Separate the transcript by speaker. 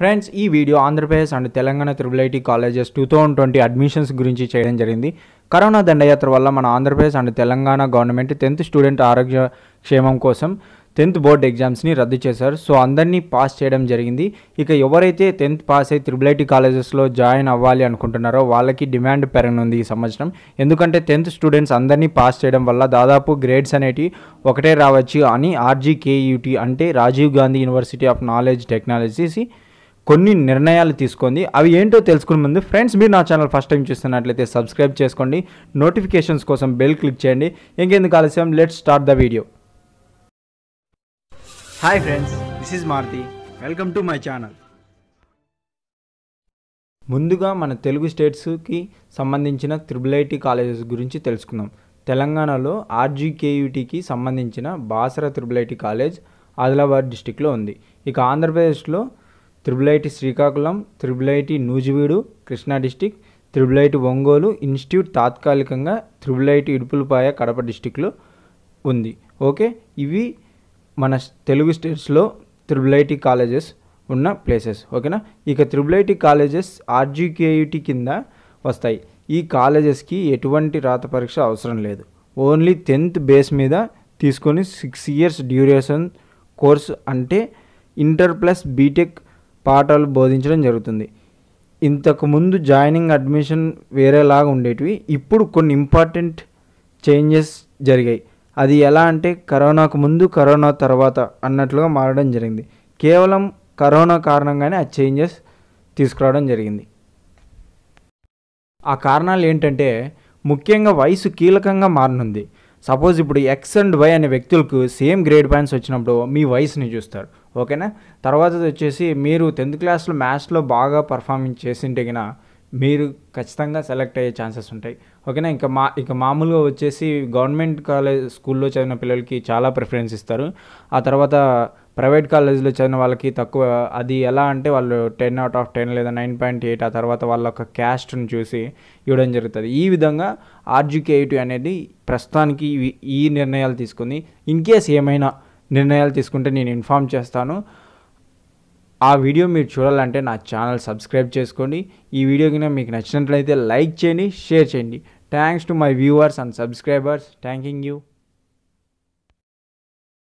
Speaker 1: friends ఈ video Andhra Pradesh and Telangana triple IT colleges two thousand twenty admissions గురించి చేయడం జరిగింది కరోనా దండయాత్ర వల్ల మన Andhra Pradesh and Telangana government tenth student ఆరోగ్య క్షేమం కోసం టెన్త్ బోర్డ్ ఎగ్జామ్స్ని రద్దు చేశారు సో అందరినీ పాస్ చేయడం జరిగింది ఇక ఎవరైతే టెన్త్ పాస్ అయ్యి త్రిబుల్ ఐటీ కాలేజెస్లో జాయిన్ అవ్వాలి అనుకుంటున్నారో వాళ్ళకి డిమాండ్ పెరగనుంది ఈ సంవత్సరం ఎందుకంటే టెన్త్ స్టూడెంట్స్ అందరినీ పాస్ చేయడం వల్ల దాదాపు గ్రేడ్స్ అనేటివి ఒకటే రావచ్చు అని ఆర్జీకేయూటీ అంటే Rajiv Gandhi university of knowledge technologies కొన్ని నిర్ణయాలు తీసుకుంది అవి ఏంటో తెలుసుకునే ముందు ఫ్రెండ్స్ మీరు నా ఛానల్ ఫస్ట్ టైం చూస్తున్నట్లయితే సబ్స్క్రైబ్ చేసుకోండి నోటిఫికేషన్స్ కోసం బెల్ క్లిక్ చేయండి ఇంకెందుకు ఆలస్యం let start the video hi friends this is Maruti welcome to my channel ముందుగా మన తెలుగు స్టేట్స్కి సంబంధించిన త్రిబుల్ ఐటీ కాలేజెస్ గురించి తెలుసుకుందాం తెలంగాణలో ఆర్జీకేయుటీకి సంబంధించిన Basara triple IT college Adilabad డిస్టిక్లో ఉంది ఇక ఆంధ్రప్రదేశ్లో triple IT Srikakulam triple IT Nuzvid Krishna district triple IT Ongole institute తాత్కాలికంగా త్రిబుల్ ఐటి ఇడుపులపాయ కడప డిస్టిక్లో ఉంది ఓకే ఇవి మన తెలుగు స్టేట్స్లో త్రిబుల్ ఐటి కాలేజెస్ ఉన్న ప్లేసెస్ ఓకేనా ఇక త్రిబుల్ ఐటి కాలేజెస్ ఆర్జీకేయుటి కింద వస్తాయి ఈ కాలేజెస్కి ఎటువంటి రాత పరీక్ష అవసరం లేదు ఓన్లీ టెన్త్ బేస్ మీద తీసుకొని సిక్స్ ఇయర్స్ డ్యూరేషన్ కోర్స్ అంటే ఇంటర్ ప్లస్ బీటెక్ పాఠాలు బోధించడం జరుగుతుంది ఇంతకుముందు జాయినింగ్ అడ్మిషన్ వేరేలాగా ఉండేటివి ఇప్పుడు కొన్ని ఇంపార్టెంట్ చేంజెస్ జరిగాయి అది ఎలా అంటే కరోనాకు ముందు కరోనా తర్వాత అన్నట్లుగా మారడం జరిగింది కేవలం కరోనా కారణంగానే ఆ చేంజెస్ తీసుకురావడం జరిగింది ఆ కారణాలు ఏంటంటే ముఖ్యంగా వయసు కీలకంగా మారనుంది సపోజ్ ఇప్పుడు ఎక్స్ అండ్ వై అనే వ్యక్తులకు సేమ్ గ్రేడ్ పాయింట్స్ వచ్చినప్పుడు మీ వయసుని చూస్తారు ఓకేనా తర్వాత వచ్చేసి మీరు టెన్త్ క్లాస్లో మ్యాథ్స్లో బాగా పర్ఫార్మెన్స్ చేసింటే మీరు ఖచ్చితంగా సెలెక్ట్ అయ్యే ఛాన్సెస్ ఉంటాయి ఓకేనా ఇంకా మా ఇక మామూలుగా వచ్చేసి గవర్నమెంట్ కాలేజ్ స్కూల్లో చదివిన పిల్లలకి చాలా ప్రిఫరెన్స్ ఇస్తారు ఆ తర్వాత ప్రైవేట్ కాలేజీలో చదివిన వాళ్ళకి తక్కువ అది ఎలా అంటే వాళ్ళు టెన్ అవుట్ ఆఫ్ టెన్ లేదా నైన్ పాయింట్ ఎయిట్ ఆ తర్వాత వాళ్ళ యొక్క క్యాస్ట్ను చూసి ఇవ్వడం జరుగుతుంది ఈ విధంగా ఆర్జీకేఐటీ అనేది ప్రస్తుతానికి ఈ నిర్ణయాలు తీసుకుంది ఇన్ కేస్ ఏమైనా నిర్ణయాలు తీసుకుంటే నేను ఇన్ఫామ్ చేస్తాను ఆ వీడియో మీరు చూడాలంటే నా ఛానల్ సబ్స్క్రైబ్ చేసుకోండి ఈ వీడియో కింద మీకు నచ్చినట్లయితే లైక్ చేయండి షేర్ చేయండి thanks to my viewers and subscribers thanking you